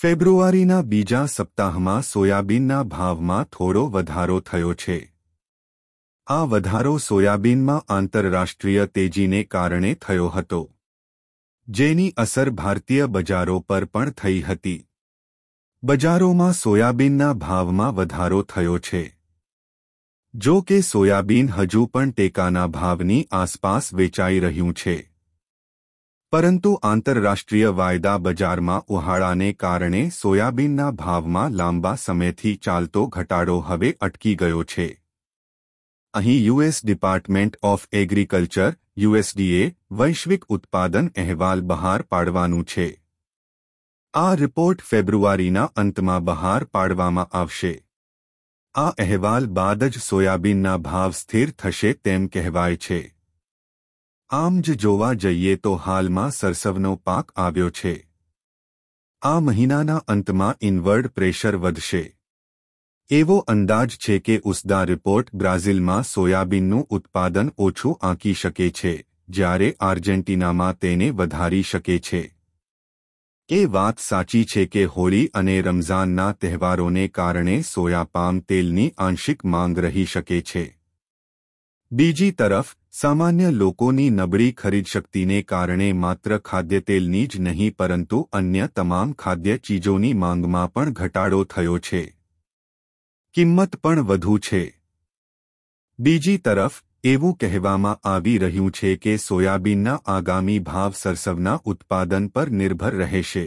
ફેબ્રુઆરીના બીજા સપ્તાહમાં સોયાબીનના ભાવમાં થોડો વધારો થયો છે આ વધારો સોયાબીનમાં આંતરરાષ્ટ્રીય તેજીને કારણે થયો હતો જેની અસર ભારતીય બજારો પર પણ થઈ હતી બજારોમાં સોયાબીનના ભાવમાં વધારો થયો છે જો કે સોયાબીન હજુ પણ ટેકાના ભાવની આસપાસ વેચાઈ રહ્યું છે પરંતુ આંતરરાષ્ટ્રીય વાયદા બજારમાં ઉહાળાને કારણે સોયાબીનના ભાવમાં લાંબા સમયથી ચાલતો ઘટાડો હવે અટકી ગયો છે અહીં US department of agriculture USDA વૈશ્વિક ઉત્પાદન અહેવાલ બહાર પાડવાનું છે આ રિપોર્ટ ફેબ્રુઆરીના અંતમાં બહાર પાડવામાં આવશે આ અહેવાલ બાદ જ સોયાબીનના ભાવ સ્થિર થશે તેમ કહેવાય છે આમ જ જોવા જઈએ તો હાલમાં સરસવનો પાક આવ્યો છે આ મહિનાના અંતમાં ઇન્વર્ડ પ્રેશર વધશે એવો અંદાજ છે કે ઉસ્દા રિપોર્ટ બ્રાઝિલમાં સોયાબીનનું ઉત્પાદન ઓછું આંકી શકે છે જ્યારે આર્જેન્ટિનામાં તેને વધારી શકે છે એ વાત સાચી છે કે હોળી અને રમઝાનના તહેવારોને કારણે સોયા પામ તેલની આંશિક માંગ રહી શકે છે બીજી તરફ સામાન્ય લોકોની નબળી ખરીદ શક્તિને કારણે માત્ર ખાદ્યતેલની જ નહીં પરંતુ અન્ય તમામ ખાદ્ય ચીજોની માંગમાં પણ ઘટાડો થયો છે કિંમત પણ વધુ છે બીજી તરફ એવું કહેવામાં આવી રહ્યું છે કે સોયાબીનના આગામી ભાવ સરસવના ઉત્પાદન પર નિર્ભર રહેશે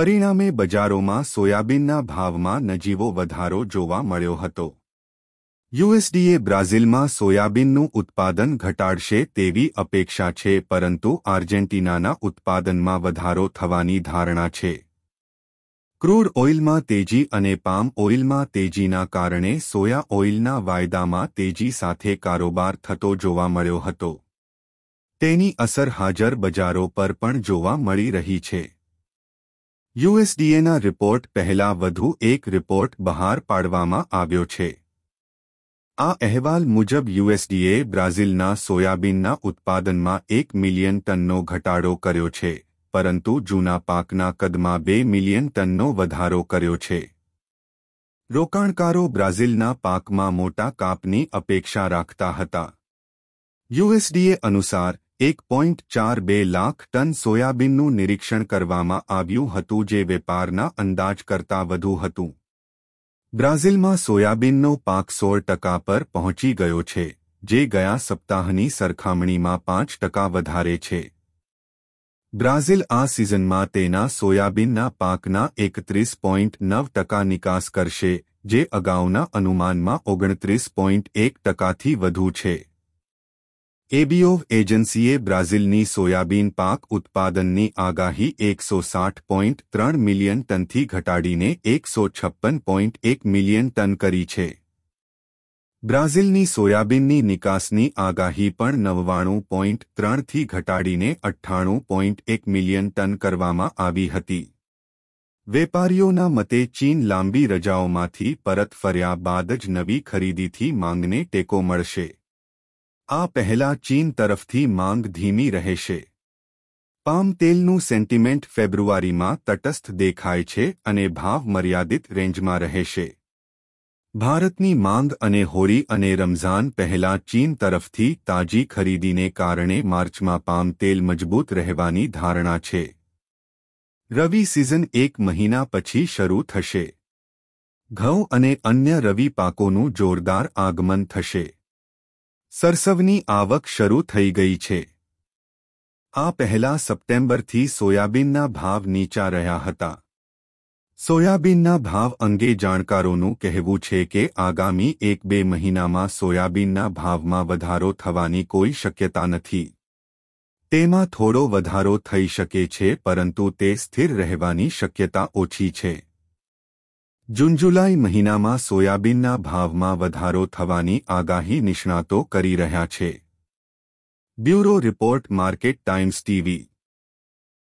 પરિણામે બજારોમાં સોયાબીનના ભાવમાં નજીવો વધારો જોવા મળ્યો હતો યુએસડીએ બ્રાઝિલમાં સોયાબીનનું ઉત્પાદન ઘટાડશે તેવી અપેક્ષા છે પરંતુ આર્જેન્ટિનાના ઉત્પાદનમાં વધારો થવાની ધારણા છે ક્રૂડ ઓઇલમાં તેજી અને પામ ઓઇલમાં તેજીના કારણે સોયા ઓઇલના વાયદામાં તેજી સાથે કારોબાર થતો જોવા મળ્યો હતો તેની અસર હાજર બજારો પર પણ જોવા મળી રહી છે યુએસડીએના રિપોર્ટ પહેલા વધુ એક રિપોર્ટ બહાર પાડવામાં આવ્યો છે આ અહેવાલ મુજબ યુએસડીએ બ્રાઝિલના સોયાબીનના ઉત્પાદનમાં એક મિલિયન ટનનો ઘટાડો કર્યો છે પરંતુ જૂના પાકના કદમાં બે મિલિયન ટનનો વધારો કર્યો છે રોકાણકારો બ્રાઝિલના પાકમાં મોટા કાપની અપેક્ષા રાખતા હતા યુએસડીએ અનુસાર એક પોઇન્ટ ચાર બે લાખ ટન સોયાબીનનું નિરીક્ષણ કરવામાં આવ્યું હતું જે વેપારના અંદાજ કરતા વધુ હતું બ્રાઝિલમાં સોયાબીનનો પાક સોળ ટકા પર પહોંચી ગયો છે જે ગયા સપ્તાહની સરખામણીમાં પાંચ ટકા વધારે છે બ્રાઝિલ આ સિઝનમાં તેના સોયાબીનના પાકના એકત્રીસ પોઇન્ટ નવ ટકા નિકાસ કરશે જે અગાઉના અનુમાનમાં ઓગણત્રીસ પોઇન્ટ એક ટકાથી વધુ છે એબીઓવ એજન્સીએ બ્રાઝિલની સોયાબીન પાક ઉત્પાદનની આગાહી એકસો સાઠ પોઇન્ટ ત્રણ મિલિયન ટનથી ઘટાડીને એકસો છપ્પન પોઇન્ટ એક મિલિયન ટન કરી છે બ્રાઝિલની સોયાબીનની નિકાસની આગાહી પણ નવ્વાણું પોઇન્ટ ત્રણથી ઘટાડીને અઠ્ઠાણું પોઇન્ટ એક મિલિયન ટન કરવામાં આવી હતી વેપારીઓના મતે ચીન લાંબી રજાઓમાંથી પરત ફર્યા બાદ જ નવી ખરીદીથી માંગને ટેકો મળશે આ પહેલા ચીન તરફથી માંગ ધીમી રહેશે પામ તેલનું સેન્ટિમેન્ટ ફેબ્રુઆરીમાં તટસ્થ દેખાય છે અને ભાવ મર્યાદિત રેન્જમાં રહેશે ભારતની માંગ અને હોરી અને રમઝાન પહેલા ચીન તરફથી તાજી ખરીદીને કારણે માર્ચમાં પામ તેલ મજબૂત રહેવાની ધારણા છે રવિ સિઝન એક મહિના પછી શરૂ થશે ઘઉં અને અન્ય રવિ પાકોનું જોરદાર આગમન થશે સરસવની આવક શરૂ થઈ ગઈ છે આ પહેલા સપ્ટેમ્બરથી સોયાબીનના ભાવ નીચા રહ્યા હતા સોયાબીનના ભાવ અંગે જાણકારોનું કહેવું છે કે આગામી એક બે મહિનામાં સોયાબીનના ભાવમાં વધારો થવાની કોઈ શક્યતા નથી તેમાં થોડો વધારો થઈ શકે છે પરંતુ તે સ્થિર રહેવાની શક્યતા ઓછી છે જૂન જુલાઈ મહિનામાં સોયાબીનના ભાવમાં વધારો થવાની આગાહી નિષ્ણાતો કરી રહ્યા છે bureau report market times TV